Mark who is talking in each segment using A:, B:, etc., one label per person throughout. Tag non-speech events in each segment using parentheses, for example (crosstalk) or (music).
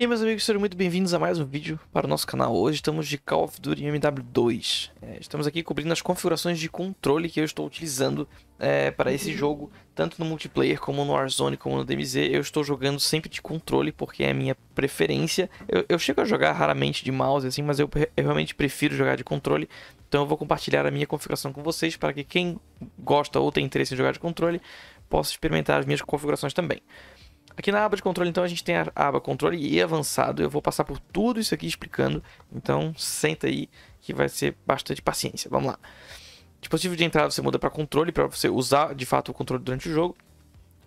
A: E aí, meus amigos, sejam muito bem-vindos a mais um vídeo para o nosso canal. Hoje estamos de Call of Duty MW2. É, estamos aqui cobrindo as configurações de controle que eu estou utilizando é, para esse jogo, tanto no multiplayer como no Warzone, como no DMZ. Eu estou jogando sempre de controle porque é a minha preferência. Eu, eu chego a jogar raramente de mouse, assim, mas eu, eu realmente prefiro jogar de controle. Então eu vou compartilhar a minha configuração com vocês para que quem gosta ou tem interesse em jogar de controle possa experimentar as minhas configurações também. Aqui na aba de controle, então, a gente tem a aba controle e avançado. Eu vou passar por tudo isso aqui explicando. Então, senta aí que vai ser bastante paciência. Vamos lá. Dispositivo de entrada você muda para controle, para você usar de fato o controle durante o jogo.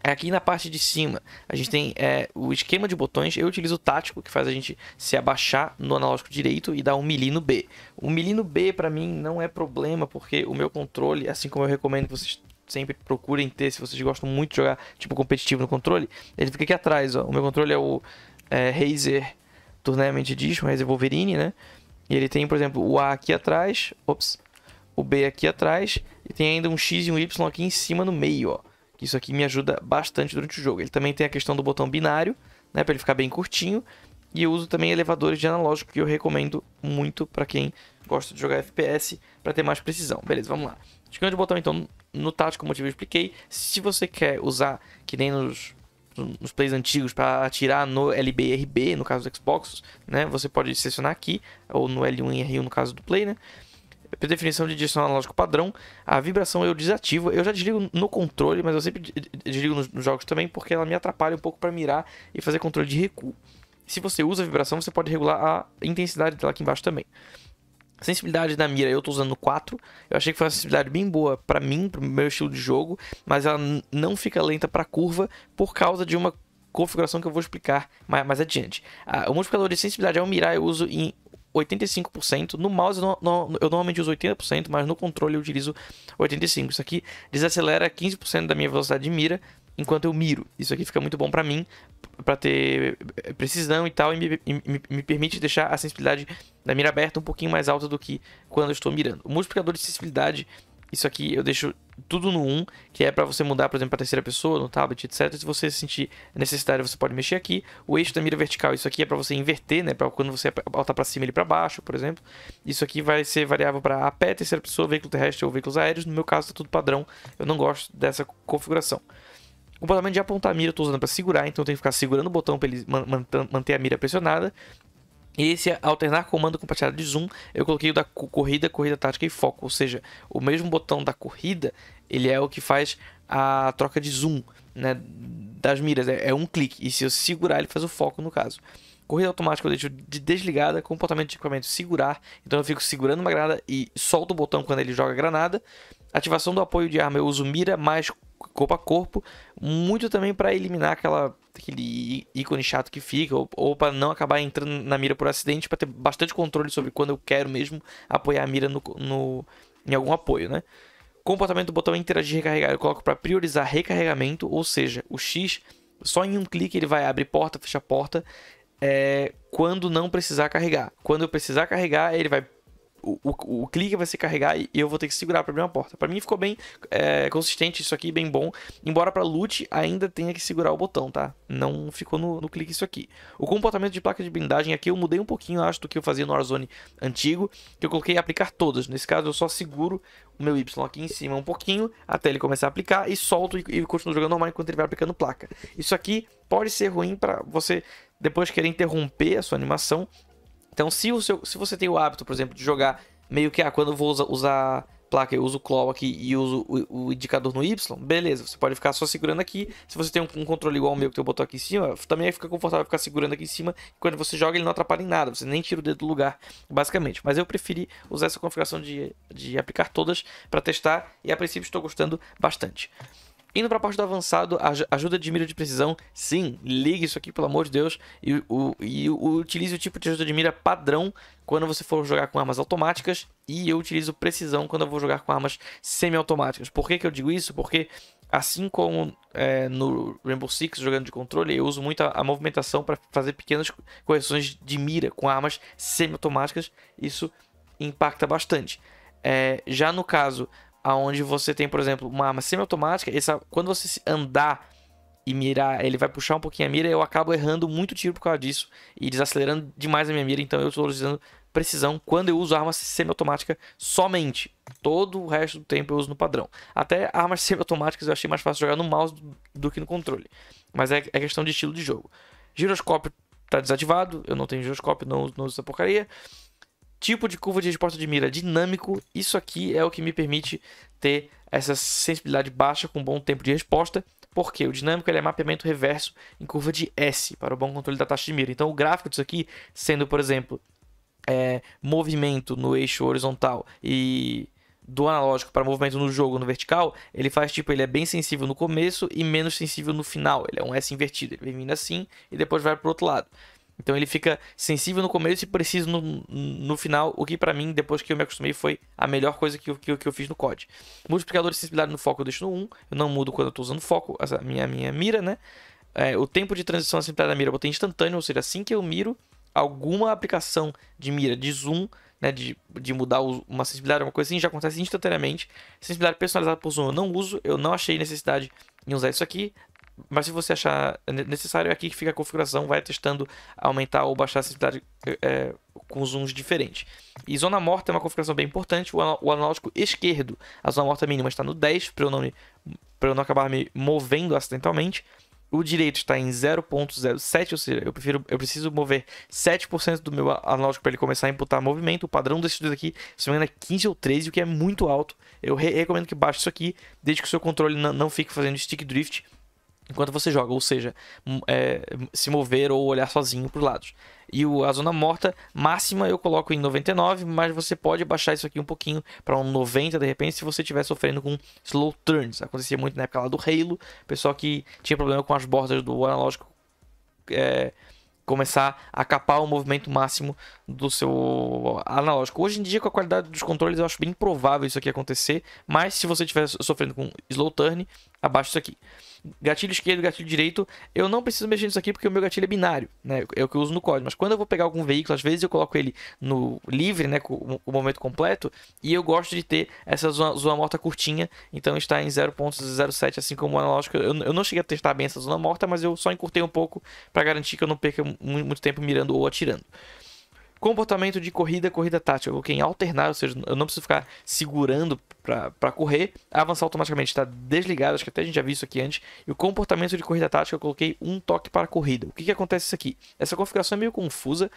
A: É aqui na parte de cima, a gente tem é, o esquema de botões. Eu utilizo o tático, que faz a gente se abaixar no analógico direito e dar um mili no B. O mili no B, para mim, não é problema, porque o meu controle, assim como eu recomendo que vocês sempre procurem ter, se vocês gostam muito de jogar tipo competitivo no controle, ele fica aqui atrás, ó. O meu controle é o é, Razer Tournament Edition, Razer Wolverine, né? E ele tem, por exemplo, o A aqui atrás, ops, o B aqui atrás, e tem ainda um X e um Y aqui em cima no meio, ó. Isso aqui me ajuda bastante durante o jogo. Ele também tem a questão do botão binário, né, para ele ficar bem curtinho, e eu uso também elevadores de analógico, que eu recomendo muito para quem gosta de jogar FPS, para ter mais precisão. Beleza, vamos lá. Clicando de botão então no tático, como eu expliquei, se você quer usar, que nem nos, nos plays antigos, para atirar no LBRB, no caso do Xbox, né? Você pode selecionar aqui, ou no L1 e R1 no caso do play, né? Por definição de direção analógico padrão, a vibração eu desativo. Eu já desligo no controle, mas eu sempre desligo nos jogos também, porque ela me atrapalha um pouco para mirar e fazer controle de recuo. Se você usa a vibração, você pode regular a intensidade dela aqui embaixo também sensibilidade da mira eu tô usando 4. Eu achei que foi uma sensibilidade bem boa para mim, pro meu estilo de jogo, mas ela não fica lenta para curva por causa de uma configuração que eu vou explicar mais, mais adiante. Ah, o multiplicador de sensibilidade ao mirar eu uso em 85%. No mouse eu, não, eu normalmente uso 80%, mas no controle eu utilizo 85%. Isso aqui desacelera 15% da minha velocidade de mira, enquanto eu miro. Isso aqui fica muito bom para mim, para ter eh, precisão e tal, e me, me, me, permite deixar a sensibilidade da mira aberta um pouquinho mais alta do que quando eu estou mirando. O multiplicador de sensibilidade, isso aqui eu deixo tudo no 1, que é para você mudar, por exemplo, para terceira pessoa, no tablet, etc. Se você sentir necessidade, você pode mexer aqui. O eixo da mira vertical, isso aqui é para você inverter, né, para quando você voltar para cima ele para baixo, por exemplo. Isso aqui vai ser variável para a pé, terceira pessoa, veículo terrestre ou veículos aéreos. No meu caso, tá tudo padrão. Eu não gosto dessa configuração comportamento de apontar a mira eu estou usando para segurar, então eu tenho que ficar segurando o botão para ele manter a mira pressionada. E esse alternar comando com de zoom, eu coloquei o da corrida, corrida tática e foco, ou seja, o mesmo botão da corrida, ele é o que faz a troca de zoom né, das miras, é, é um clique, e se eu segurar ele faz o foco no caso. Corrida automática eu deixo de desligada, comportamento de equipamento segurar, então eu fico segurando uma granada e solto o botão quando ele joga a granada. Ativação do apoio de arma eu uso mira mais corpo a corpo, muito também para eliminar aquela, aquele ícone chato que fica, ou, ou para não acabar entrando na mira por acidente, para ter bastante controle sobre quando eu quero mesmo apoiar a mira no, no em algum apoio, né? Comportamento do botão interagir e recarregar, eu coloco para priorizar recarregamento, ou seja, o X, só em um clique ele vai abrir porta, fechar porta, é, quando não precisar carregar. Quando eu precisar carregar, ele vai o, o, o, clique vai se carregar e eu vou ter que segurar para abrir uma porta. Para mim ficou bem é, consistente isso aqui, bem bom. Embora para loot ainda tenha que segurar o botão, tá? Não ficou no, no clique isso aqui. O comportamento de placa de blindagem aqui eu mudei um pouquinho, acho, do que eu fazia no Warzone antigo, que eu coloquei aplicar todas. Nesse caso eu só seguro o meu Y aqui em cima um pouquinho, até ele começar a aplicar, e solto e, e continuo jogando normal enquanto ele vai aplicando placa. Isso aqui pode ser ruim para você depois querer interromper a sua animação então, se, o seu, se você tem o hábito, por exemplo, de jogar meio que, ah, quando eu vou usa, usar placa, eu uso o claw aqui e uso o, o, indicador no Y, beleza, você pode ficar só segurando aqui. Se você tem um, um controle igual ao meu que tem o botão aqui em cima, também fica confortável ficar segurando aqui em cima. quando você joga, ele não atrapalha em nada, você nem tira o dedo do lugar, basicamente. Mas eu preferi usar essa configuração de, de aplicar todas para testar e a princípio estou gostando bastante. Indo para a parte do avançado, ajuda de mira de precisão, sim, ligue isso aqui, pelo amor de Deus, e, o, e o, utilize o tipo de ajuda de mira padrão quando você for jogar com armas automáticas, e eu utilizo precisão quando eu vou jogar com armas semiautomáticas. Por que, que eu digo isso? Porque assim como é, no Rainbow Six jogando de controle, eu uso muito a, a movimentação para fazer pequenas correções de mira com armas semiautomáticas, isso impacta bastante. É, já no caso aonde você tem, por exemplo, uma arma semiautomática, essa, quando você andar e mirar, ele vai puxar um pouquinho a mira, eu acabo errando muito tiro por causa disso e desacelerando demais a minha mira, então eu estou usando precisão quando eu uso arma semiautomática somente. Todo o resto do tempo eu uso no padrão. Até armas (laughs) semiautomáticas eu achei mais fácil jogar no mouse do que no controle. Mas é, é questão de estilo de jogo. Giroscópio está desativado, eu não tenho giroscópio, não, não uso essa porcaria tipo de curva de resposta de mira dinâmico, isso aqui é o que me permite ter essa sensibilidade baixa com um bom tempo de resposta, porque o dinâmico é mapeamento reverso em curva de S, para o bom controle da taxa de mira. Então o gráfico disso aqui, sendo, por exemplo, é, movimento no eixo horizontal e do analógico para movimento no jogo no vertical, ele faz tipo, ele é bem sensível no começo e menos sensível no final. Ele é um S invertido, ele vem vindo assim e depois vai para o outro lado. Então ele fica sensível no começo e preciso no, no final, o que para mim, depois que eu me acostumei, foi a melhor coisa que eu, que, eu, que eu fiz no COD. Multiplicador de sensibilidade no foco eu deixo no 1, eu não mudo quando eu tô usando foco, a minha, minha mira, né? É, o tempo de transição da sensibilidade da mira eu botei instantâneo, ou seja, assim que eu miro, alguma aplicação de mira, de zoom, né, de, de mudar uma sensibilidade, alguma coisa assim, já acontece instantaneamente. Sensibilidade personalizada por zoom eu não uso, eu não achei necessidade em usar isso aqui. Mas se você achar necessário, é aqui que fica a configuração, vai testando aumentar ou baixar a sensibilidade é, com zooms diferentes. E zona morta é uma configuração bem importante, o analógico esquerdo, a zona morta mínima está no 10, para eu não, eu não acabar me movendo acidentalmente. O direito está em 0.07, ou seja, eu, prefiro, eu preciso mover 7% do meu analógico para ele começar a imputar movimento. O padrão desses dois aqui, se não é 15 ou 13, o que é muito alto. Eu re recomendo que baixe isso aqui, desde que o seu controle não fique fazendo stick drift enquanto você joga, ou seja, é, se mover ou olhar sozinho para os lados. E o, a zona morta máxima eu coloco em 99, mas você pode baixar isso aqui um pouquinho para um 90 de repente se você estiver sofrendo com slow turns. Acontecia muito na época lá do Halo, pessoal que tinha problema com as bordas do analógico é, começar a capar o movimento máximo do seu analógico. Hoje em dia, com a qualidade dos controles, eu acho bem provável isso aqui acontecer, mas se você estiver sofrendo com slow turn, abaixo disso aqui. Gatilho esquerdo, gatilho direito, eu não preciso mexer nisso aqui porque o meu gatilho é binário, né? É o que eu uso no código. Mas quando eu vou pegar algum veículo, às vezes eu coloco ele no livre, né? Com o momento completo, e eu gosto de ter essa zona, zona morta curtinha, então está em 0.07, assim como o analógico. Eu, eu, não cheguei a testar bem essa zona morta, mas eu só encurtei um pouco para garantir que eu não perca muito tempo mirando ou atirando. Comportamento de corrida, corrida tática. Eu coloquei em alternar, ou seja, eu não preciso ficar segurando para correr. Avançar automaticamente está desligado, acho que até a gente já viu isso aqui antes. E o comportamento de corrida tática, eu coloquei um toque para corrida. O que, que acontece isso aqui? Essa configuração é meio confusa,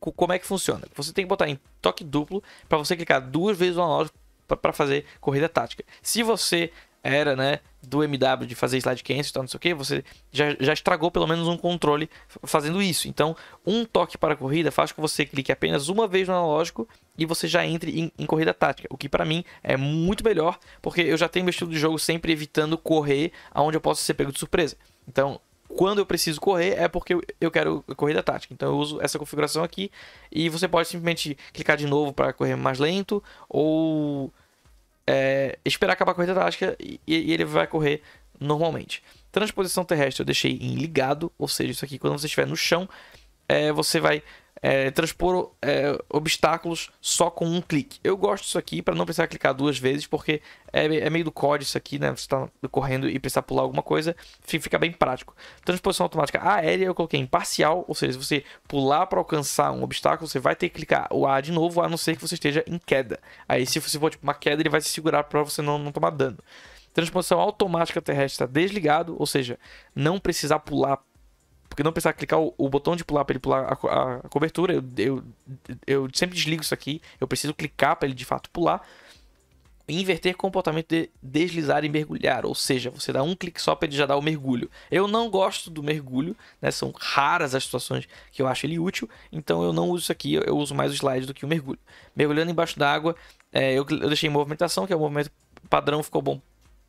A: como é que funciona. Você tem que botar em toque duplo para você clicar duas vezes no analógico para fazer corrida tática. Se você era, né, do MW de fazer slide cancel e tal, não sei o que, você já, já estragou pelo menos um controle fazendo isso. Então, um toque para a corrida faz com que você clique apenas uma vez no analógico e você já entre em, em corrida tática, o que para mim é muito melhor, porque eu já tenho meu estilo de jogo sempre evitando correr aonde eu posso ser pego de surpresa. Então, quando eu preciso correr é porque eu quero corrida tática. Então eu uso essa configuração aqui e você pode simplesmente clicar de novo para correr mais lento ou é, esperar acabar a corrida elástica e, e ele vai correr normalmente. Transposição terrestre eu deixei em ligado, ou seja, isso aqui quando você estiver no chão, é, você vai é, transpor é, obstáculos só com um clique. Eu gosto disso aqui para não precisar clicar duas vezes, porque é, é meio do código isso aqui, né? Você está correndo e precisar pular alguma coisa, fica bem prático. Transposição automática aérea eu coloquei em parcial, ou seja, se você pular para alcançar um obstáculo, você vai ter que clicar o A de novo, a não ser que você esteja em queda. Aí se você for tipo, uma queda, ele vai se segurar para você não, não tomar dano. Transposição automática terrestre está desligado, ou seja, não precisar pular porque não precisar clicar o, o botão de pular para ele pular a, a cobertura. Eu, eu, eu, sempre desligo isso aqui. Eu preciso clicar para ele de fato pular. Inverter comportamento de deslizar e mergulhar, ou seja, você dá um clique só para ele já dar o mergulho. Eu não gosto do mergulho, né? são raras as situações que eu acho ele útil, então eu não uso isso aqui, eu uso mais o slide do que o mergulho. Mergulhando embaixo d'água, é, eu, eu deixei movimentação, que é o movimento padrão, ficou bom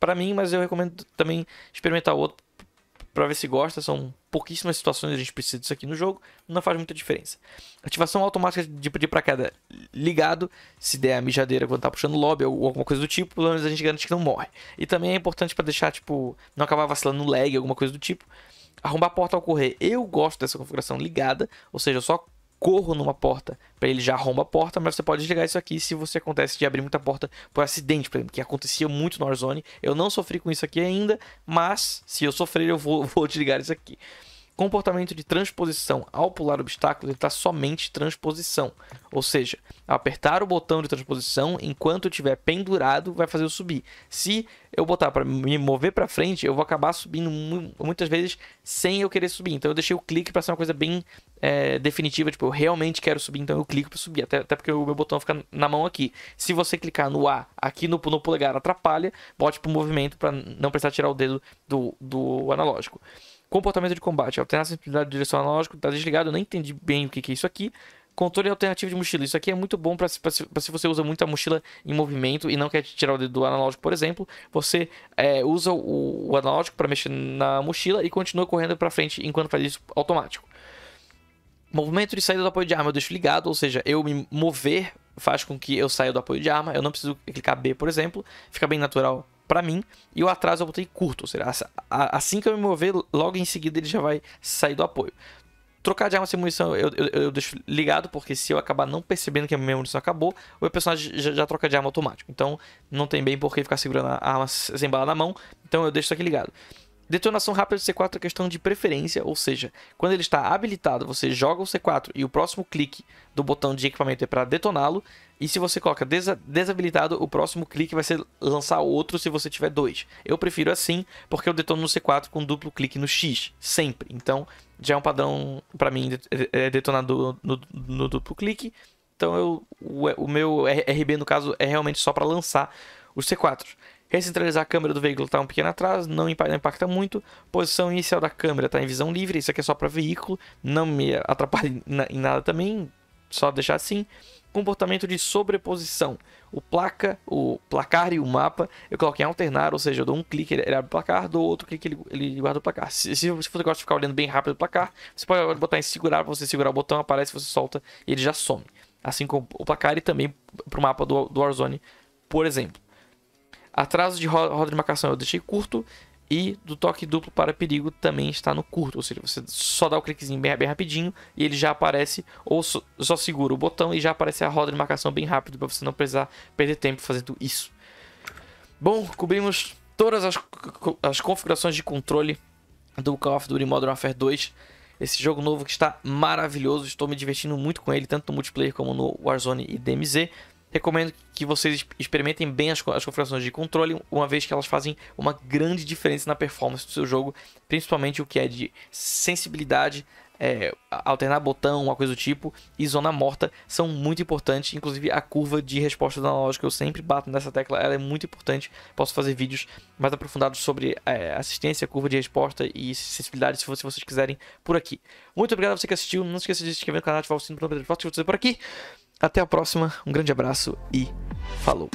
A: para mim, mas eu recomendo também experimentar outro para ver se gosta. São pouquíssimas situações que a gente precisa disso aqui no jogo, não faz muita diferença. Ativação automática de, pedir para queda ligado, se der a mijadeira quando tá puxando lobby ou alguma coisa do tipo, pelo menos a gente garante que não morre. E também é importante para deixar, tipo, não acabar vacilando no lag, alguma coisa do tipo. Arrombar a porta ao correr, eu gosto dessa configuração ligada, ou seja, eu só corro numa porta para ele já arromba a porta, mas você pode desligar isso aqui se você acontece de abrir muita porta por acidente, por exemplo, que acontecia muito no Warzone. Eu não sofri com isso aqui ainda, mas se eu sofrer eu vou, (laughs) vou desligar isso aqui comportamento de transposição ao pular obstáculos está somente transposição. Ou seja, apertar o botão de transposição enquanto estiver pendurado vai fazer eu subir. Se eu botar para me mover para frente, eu vou acabar subindo muitas vezes sem eu querer subir. Então eu deixei o clique para ser uma coisa bem é, definitiva, tipo, eu realmente quero subir, então eu clico para subir. Até, até porque o meu botão fica na mão aqui. Se você clicar no A aqui no, no polegar atrapalha, bote para o movimento para não precisar tirar o dedo do, do analógico. Comportamento de combate, alternar a sensibilidade de direção analógico, tá desligado, eu nem entendi bem o que, que é isso aqui. Controle alternativo de mochila, isso aqui é muito bom para se, se, você usa muito a mochila em movimento e não quer tirar o dedo do analógico, por exemplo. Você é, usa o, o analógico para mexer na mochila e continua correndo para frente enquanto faz isso automático. Movimento de saída do apoio de arma eu deixo ligado, ou seja, eu me mover faz com que eu saia do apoio de arma, eu não preciso clicar B, por exemplo, fica bem natural para mim. E o atraso eu botei curto, ou seja, assim que eu me mover, logo em seguida ele já vai sair do apoio. Trocar de arma sem munição eu, eu, eu deixo ligado, porque se eu acabar não percebendo que a minha munição acabou, o meu personagem já, já, troca de arma automático. Então não tem bem por que ficar segurando a arma sem bala na mão, então eu deixo isso aqui ligado. Detonação rápida do C4 é questão de preferência, ou seja, quando ele está habilitado, você joga o C4 e o próximo clique do botão de equipamento é para detoná-lo. E se você coloca desabilitado, o próximo clique vai ser lançar outro se você tiver dois. Eu prefiro assim, porque eu detono no C4 com duplo clique no X, sempre. Então, já é um padrão para mim é, é detonar no, no, no, duplo clique. Então, eu, o, o meu RB, no caso, é realmente só para lançar os C4. Recentralizar a câmera do veículo está um pequeno atraso, não impacta muito. Posição inicial da câmera está em visão livre, isso aqui é só para veículo, não me atrapalha em nada também, só deixar assim. Comportamento de sobreposição. O placa, o placar e o mapa, eu coloquei em alternar, ou seja, eu dou um clique, ele abre o placar, dou outro clique, ele, ele guarda o placar. Se, se você gosta de ficar olhando bem rápido o placar, você pode botar em segurar, para você segurar o botão, aparece, você solta e ele já some. Assim como o placar e também para o mapa do, do Warzone, por exemplo. Atraso de roda de marcação eu deixei curto. E do toque duplo para perigo também está no curto. Ou seja, você só dá o cliquezinho bem, bem rapidinho e ele já aparece. Ou só, só segura o botão e já aparece a roda de marcação bem rápido para você não precisar perder tempo fazendo isso. Bom, cobrimos todas as, as configurações de controle do Call of Duty Modern Warfare 2. Esse jogo novo que está maravilhoso, estou me divertindo muito com ele, tanto no multiplayer como no Warzone e DMZ. Recomendo que vocês experimentem bem as, as configurações de controle, uma vez que elas fazem uma grande diferença na performance do seu jogo, principalmente o que é de sensibilidade, é, alternar botão, uma coisa do tipo, e zona morta são muito importantes. Inclusive, a curva de resposta analógica eu sempre bato nessa tecla, ela é muito importante. Posso fazer vídeos mais aprofundados sobre é, assistência, curva de resposta e sensibilidade, se, vocês quiserem, por aqui. Muito obrigado a você que assistiu. Não esqueça de se inscrever no canal, ativar o sino para não perder os por aqui. Até a próxima, um grande abraço e falou!